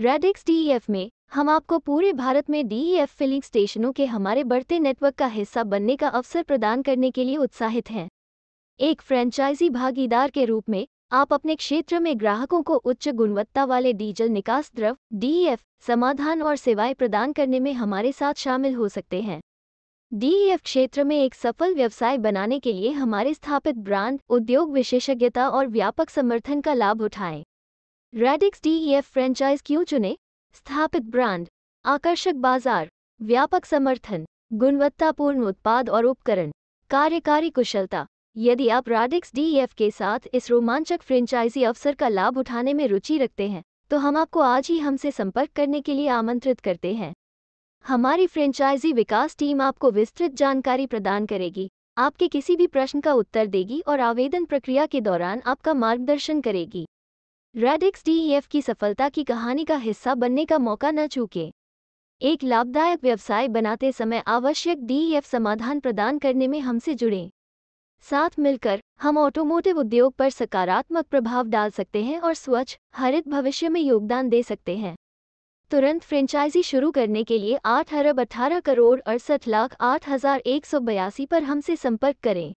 radix DEF e में हम आपको पूरे भारत में डीईएफ फिलिंग स्टेशनों के हमारे बढ़ते नेटवर्क का हिस्सा बनने का अवसर प्रदान करने के लिए उत्साहित हैं एक फ्रेंचाइजी भागीदार के रूप में आप अपने क्षेत्र में ग्राहकों को उच्च गुणवत्ता वाले डीजल निकास द्रव डीईएफ e समाधान और सेवाएं प्रदान करने में हमारे साथ शामिल हो सकते हैं डीईएफ e क्षेत्र में एक सफल व्यवसाय बनाने के लिए हमारे स्थापित ब्रांड उद्योग विशेषज्ञता और व्यापक समर्थन का लाभ उठाएं रेडिक्स डीईएफ फ्रेंचाइज क्यों चुने स्थापित ब्रांड आकर्षक बाजार व्यापक समर्थन गुणवत्तापूर्ण उत्पाद और उपकरण कार्यकारी कुशलता यदि आप रेडिक्स डीईएफ e के साथ इस रोमांचक फ्रेंचाइजी अवसर का लाभ उठाने में रुचि रखते हैं तो हम आपको आज ही हमसे संपर्क करने के लिए आमंत्रित करते हैं हमारी फ्रेंचाइजी विकास टीम आपको विस्तृत जानकारी प्रदान करेगी आपके किसी भी प्रश्न का उत्तर देगी और आवेदन प्रक्रिया के दौरान आपका मार्गदर्शन करेगी रेडिक्स डीईएफ की सफलता की कहानी का हिस्सा बनने का मौका न चूकें एक लाभदायक व्यवसाय बनाते समय आवश्यक डीईएफ समाधान प्रदान करने में हमसे जुड़ें साथ मिलकर हम ऑटोमोटिव उद्योग पर सकारात्मक प्रभाव डाल सकते हैं और स्वच्छ हरित भविष्य में योगदान दे सकते हैं तुरंत फ्रेंचाइजी शुरू करने के लिए आठ अरब अठारह करोड़ अड़सठ लाख आठ हजार एक सौ बयासी पर हमसे संपर्क करें